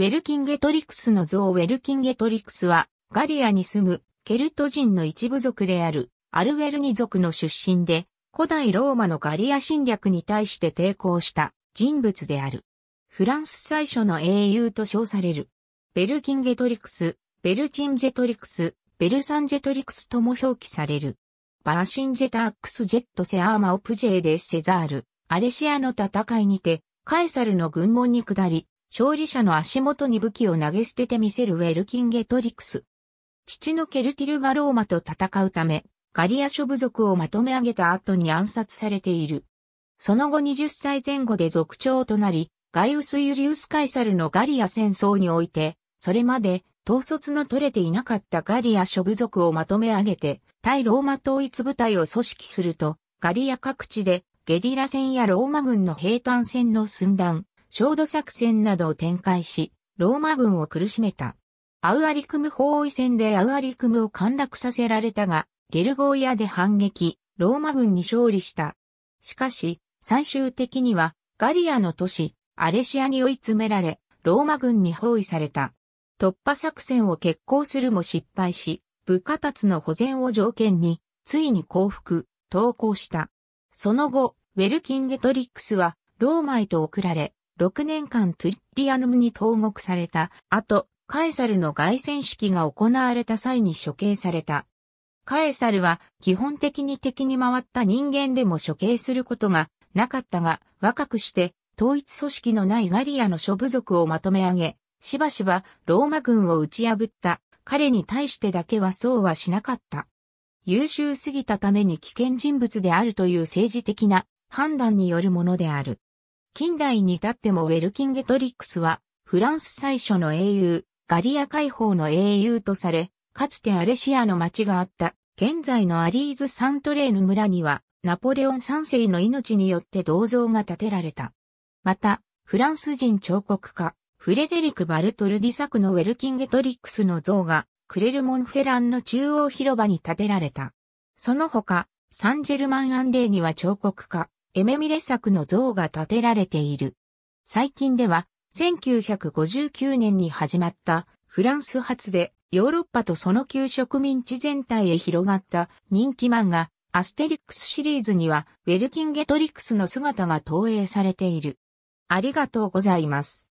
ウェルキンゲトリクスの像ウェルキンゲトリクスは、ガリアに住むケルト人の一部族であるアルウェルニ族の出身で、古代ローマのガリア侵略に対して抵抗した人物である。フランス最初の英雄と称される。ベルキンゲトリクス、ベルチンジェトリクス、ベルサンジェトリクスとも表記される。バーシンジェタックスジェットセアーマオプジェーデスセザール、アレシアの戦いにて、カエサルの軍門に下り、勝利者の足元に武器を投げ捨ててみせるウェルキンゲトリクス。父のケルティルがローマと戦うため、ガリア諸部族をまとめ上げた後に暗殺されている。その後20歳前後で族長となり、ガイウス・ユリウス・カイサルのガリア戦争において、それまで統率の取れていなかったガリア諸部族をまとめ上げて、対ローマ統一部隊を組織すると、ガリア各地でゲリラ戦やローマ軍の兵隊戦の寸断、焦土作戦などを展開し、ローマ軍を苦しめた。アウアリクム包囲戦でアウアリクムを陥落させられたが、ゲルゴーヤで反撃、ローマ軍に勝利した。しかし、最終的には、ガリアの都市、アレシアに追い詰められ、ローマ軍に包囲された。突破作戦を決行するも失敗し、部下達の保全を条件に、ついに降伏、投降した。その後、ウェルキンゲトリックスは、ローマへと送られ、6年間トゥッリアヌムに投獄された後、カエサルの凱旋式が行われた際に処刑された。カエサルは基本的に敵に回った人間でも処刑することがなかったが、若くして統一組織のないガリアの諸部族をまとめ上げ、しばしばローマ軍を打ち破った彼に対してだけはそうはしなかった。優秀すぎたために危険人物であるという政治的な判断によるものである。近代に至ってもウェルキンゲトリックスは、フランス最初の英雄、ガリア解放の英雄とされ、かつてアレシアの町があった、現在のアリーズ・サントレーヌ村には、ナポレオン3世の命によって銅像が建てられた。また、フランス人彫刻家、フレデリク・バルトルディ作のウェルキンゲトリックスの像が、クレルモンフェランの中央広場に建てられた。その他、サンジェルマン・アンレーには彫刻家、エメミレ作の像が建てられている。最近では、1959年に始まったフランス発でヨーロッパとその旧植民地全体へ広がった人気漫画アステリックスシリーズにはウェルキンゲトリックスの姿が投影されている。ありがとうございます。